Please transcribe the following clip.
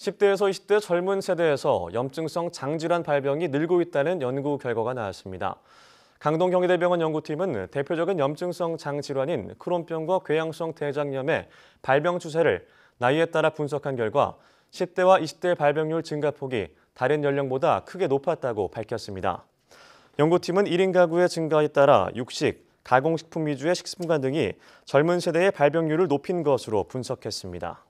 10대에서 20대 젊은 세대에서 염증성 장질환 발병이 늘고 있다는 연구 결과가 나왔습니다. 강동경희대병원 연구팀은 대표적인 염증성 장질환인 크론병과 궤양성 대장염의 발병 추세를 나이에 따라 분석한 결과 10대와 20대 발병률 증가폭이 다른 연령보다 크게 높았다고 밝혔습니다. 연구팀은 1인 가구의 증가에 따라 육식, 가공식품 위주의 식습관 등이 젊은 세대의 발병률을 높인 것으로 분석했습니다.